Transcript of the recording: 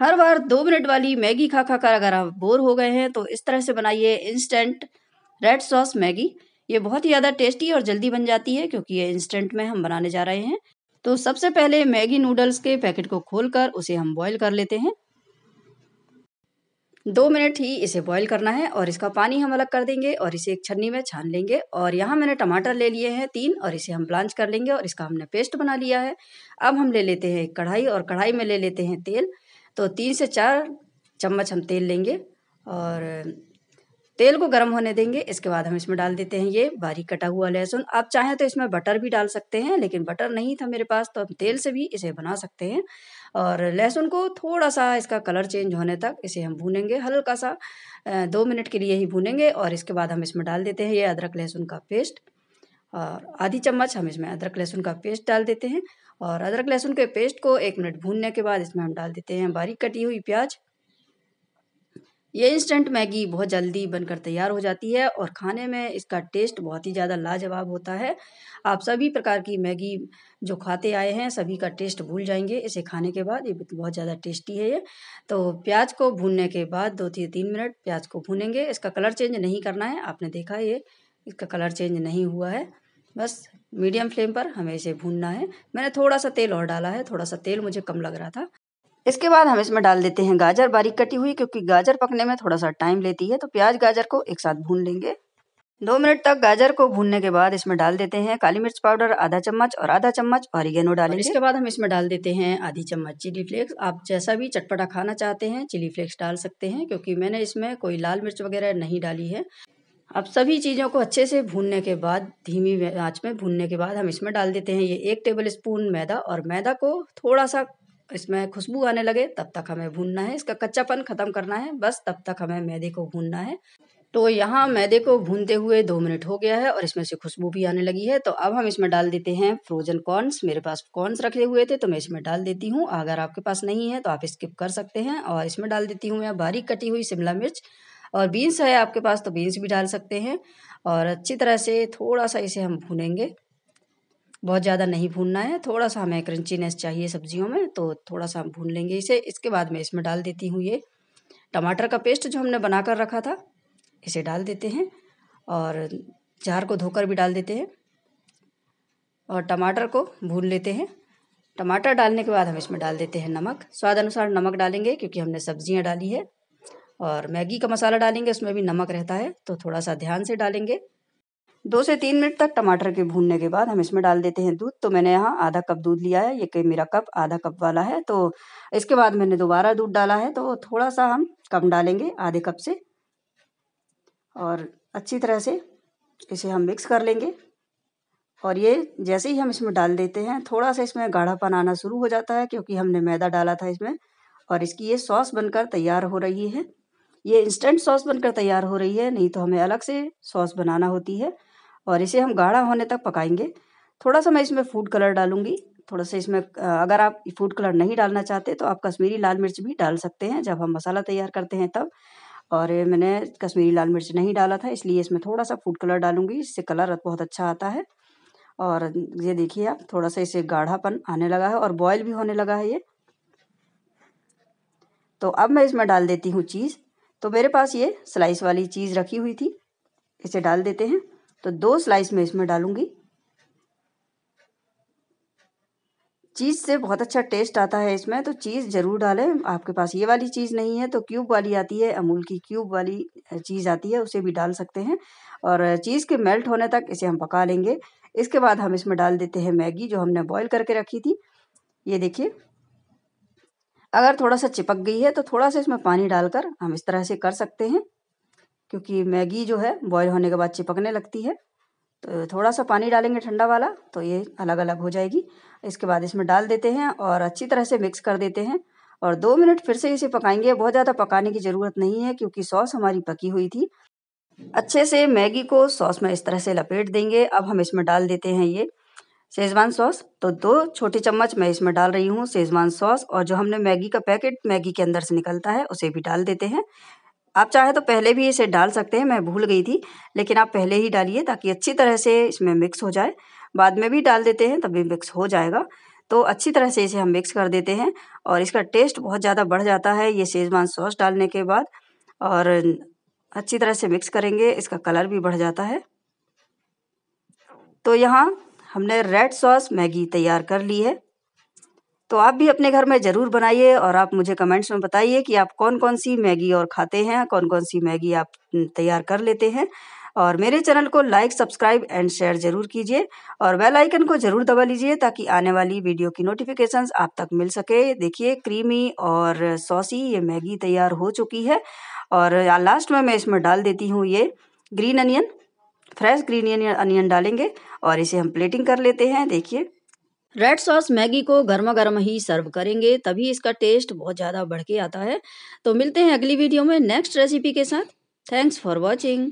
हर बार दो मिनट वाली मैगी खा खा कर अगर आप बोर हो गए हैं तो इस तरह से बनाइए इंस्टेंट रेड सॉस मैगी ये बहुत ही ज़्यादा टेस्टी और जल्दी बन जाती है क्योंकि ये इंस्टेंट में हम बनाने जा रहे हैं तो सबसे पहले मैगी नूडल्स के पैकेट को खोल कर उसे हम बॉयल कर लेते हैं दो मिनट ही इसे बॉईल करना है और इसका पानी हम अलग कर देंगे और इसे एक छन्नी में छान लेंगे और यहाँ मैंने टमाटर ले लिए हैं तीन और इसे हम ब्लांच कर लेंगे और इसका हमने पेस्ट बना लिया है अब हम ले लेते हैं कढ़ाई और कढ़ाई में ले लेते हैं तेल तो तीन से चार चम्मच हम तेल लेंगे और तेल को गर्म होने देंगे इसके बाद हम इसमें डाल देते हैं ये बारीक कटा हुआ लहसुन आप चाहें तो इसमें बटर भी डाल सकते हैं लेकिन बटर नहीं था मेरे पास तो हम तेल से भी इसे बना सकते हैं और लहसुन को थोड़ा सा इसका कलर चेंज होने तक इसे हम भूनेंगे हल्का सा दो मिनट के लिए ही भूनेंगे और इसके बाद हम इसमें डाल देते हैं ये अदरक लहसुन का पेस्ट और आधी चम्मच हम इसमें अदरक लहसुन का पेस्ट डाल देते हैं और अदरक लहसुन के पेस्ट को एक मिनट भूनने के बाद इसमें हम डाल देते हैं बारीक कटी हुई प्याज ये इंस्टेंट मैगी बहुत जल्दी बनकर तैयार हो जाती है और खाने में इसका टेस्ट बहुत ही ज़्यादा लाजवाब होता है आप सभी प्रकार की मैगी जो खाते आए हैं सभी का टेस्ट भूल जाएंगे इसे खाने के बाद ये बहुत ज़्यादा टेस्टी है ये तो प्याज को भूनने के बाद दो से तीन मिनट प्याज को भूनेंगे इसका कलर चेंज नहीं करना है आपने देखा ये इसका कलर चेंज नहीं हुआ है बस मीडियम फ्लेम पर हमें इसे भूनना है मैंने थोड़ा सा तेल और डाला है थोड़ा सा तेल मुझे कम लग रहा था इसके बाद हम इसमें डाल देते हैं गाजर बारीक कटी हुई क्योंकि गाजर पकने में थोड़ा सा टाइम लेती है तो प्याज गाजर को एक साथ भून लेंगे दो मिनट तक गाजर को भूनने के बाद इसमें डाल देते हैं काली मिर्च पाउडर आधा चम्मच और आधा चम्मच ऑरिगेनो डालेंगे इसके बाद हम इसमें डाल देते हैं आधी चम्मच चिली फ्लेक्स आप जैसा भी चटपटा खाना चाहते हैं चिली फ्लेक्स डाल सकते हैं क्योंकि मैंने इसमें कोई लाल मिर्च वगैरह नहीं डाली है अब सभी चीज़ों को अच्छे से भूनने के बाद धीमी आँच में भूनने के बाद हम इसमें डाल देते हैं ये एक टेबल स्पून मैदा और मैदा को थोड़ा सा इसमें खुशबू आने लगे तब तक हमें भूनना है इसका कच्चापन ख़त्म करना है बस तब तक हमें मैदे को भूनना है तो यहाँ मैदे को भूनते हुए दो मिनट हो गया है और इसमें से खुशबू भी आने लगी है तो अब हम इसमें डाल देते हैं फ्रोजन कॉर्नस मेरे पास कॉर्नस रखे हुए थे तो मैं इसमें डाल देती हूँ अगर आपके पास नहीं है तो आप स्किप कर सकते हैं और इसमें डाल देती हूँ मैं बारीक कटी हुई शिमला मिर्च और बीन्स है आपके पास तो बीन्स भी डाल सकते हैं और अच्छी तरह से थोड़ा सा इसे हम भूनेंगे बहुत ज़्यादा नहीं भूनना है थोड़ा सा हमें क्रंचीनेस चाहिए सब्जियों में तो थोड़ा सा हम भून लेंगे इसे इसके बाद मैं इसमें डाल देती हूँ ये टमाटर का पेस्ट जो हमने बना कर रखा था इसे डाल देते हैं और जार को धोकर भी डाल देते हैं और टमाटर को भून लेते हैं टमाटर डालने के बाद हम इसमें डाल देते हैं नमक स्वाद अनुसार नमक डालेंगे क्योंकि हमने सब्जियां डाली है और मैगी का मसाला डालेंगे उसमें भी नमक रहता है तो थोड़ा सा ध्यान से डालेंगे दो से तीन मिनट तक टमाटर के भूनने के बाद हम इसमें डाल देते हैं दूध तो मैंने यहाँ आधा कप दूध लिया है ये कई मेरा कप आधा कप वाला है तो इसके बाद मैंने दोबारा दूध डाला है तो थोड़ा सा हम कम डालेंगे आधे कप से और अच्छी तरह से इसे हम मिक्स कर लेंगे और ये जैसे ही हम इसमें डाल देते हैं थोड़ा सा इसमें गाढ़ापन आना शुरू हो जाता है क्योंकि हमने मैदा डाला था इसमें और इसकी ये सॉस बनकर तैयार हो रही है ये इंस्टेंट सॉस बनकर तैयार हो रही है नहीं तो हमें अलग से सॉस बनाना होती है और इसे हम गाढ़ा होने तक पकाएंगे थोड़ा सा मैं इसमें फूड कलर डालूंगी थोड़ा सा इसमें अगर आप फूड कलर नहीं डालना चाहते तो आप कश्मीरी लाल मिर्च भी डाल सकते हैं जब हम मसाला तैयार करते हैं तब और मैंने कश्मीरी लाल मिर्च नहीं डाला था इसलिए इसमें थोड़ा सा फूड कलर डालूंगी इससे कलर बहुत अच्छा आता है और ये देखिए आप थोड़ा सा इसे गाढ़ापन आने लगा है और बॉयल भी होने लगा है ये तो अब मैं इसमें डाल देती हूँ चीज़ तो मेरे पास ये स्लाइस वाली चीज़ रखी हुई थी इसे डाल देते हैं तो दो स्लाइस में इसमें डालूंगी चीज़ से बहुत अच्छा टेस्ट आता है इसमें तो चीज़ ज़रूर डालें आपके पास ये वाली चीज़ नहीं है तो क्यूब वाली आती है अमूल की क्यूब वाली चीज़ आती है उसे भी डाल सकते हैं और चीज़ के मेल्ट होने तक इसे हम पका लेंगे इसके बाद हम इसमें डाल देते हैं मैगी जो हमने बॉईल करके रखी थी ये देखिए अगर थोड़ा सा चिपक गई है तो थोड़ा सा इसमें पानी डालकर हम इस तरह से कर सकते हैं क्योंकि मैगी जो है बॉयल होने के बाद चिपकने लगती है तो थोड़ा सा पानी डालेंगे ठंडा वाला तो ये अलग अलग हो जाएगी इसके बाद इसमें डाल देते हैं और अच्छी तरह से मिक्स कर देते हैं और दो मिनट फिर से इसे पकाएंगे बहुत ज़्यादा पकाने की ज़रूरत नहीं है क्योंकि सॉस हमारी पकी हुई थी अच्छे से मैगी को सॉस में इस तरह से लपेट देंगे अब हम इसमें डाल देते हैं ये शेजवान सॉस तो दो छोटे चम्मच मैं इसमें डाल रही हूँ शेजवान सॉस और जो हमने मैगी का पैकेट मैगी के अंदर से निकलता है उसे भी डाल देते हैं आप चाहे तो पहले भी इसे डाल सकते हैं मैं भूल गई थी लेकिन आप पहले ही डालिए ताकि अच्छी तरह से इसमें मिक्स हो जाए बाद में भी डाल देते हैं तभी मिक्स हो जाएगा तो अच्छी तरह से इसे हम मिक्स कर देते हैं और इसका टेस्ट बहुत ज़्यादा बढ़ जाता है ये शेजवान सॉस डालने के बाद और अच्छी तरह से मिक्स करेंगे इसका कलर भी बढ़ जाता है तो यहाँ हमने रेड सॉस मैगी तैयार कर ली है तो आप भी अपने घर में ज़रूर बनाइए और आप मुझे कमेंट्स में बताइए कि आप कौन कौन सी मैगी और खाते हैं कौन कौन सी मैगी आप तैयार कर लेते हैं और मेरे चैनल को लाइक सब्सक्राइब एंड शेयर ज़रूर कीजिए और बेल आइकन को ज़रूर दबा लीजिए ताकि आने वाली वीडियो की नोटिफिकेशंस आप तक मिल सके देखिए क्रीमी और सॉसी ये मैगी तैयार हो चुकी है और लास्ट में मैं इसमें डाल देती हूँ ये green onion fresh green onion डालेंगे और इसे हम प्लेटिंग कर लेते हैं देखिए रेड सॉस मैगी को गर्मा गर्म ही सर्व करेंगे तभी इसका टेस्ट बहुत ज़्यादा बढ़ के आता है तो मिलते हैं अगली वीडियो में नेक्स्ट रेसिपी के साथ थैंक्स फॉर वॉचिंग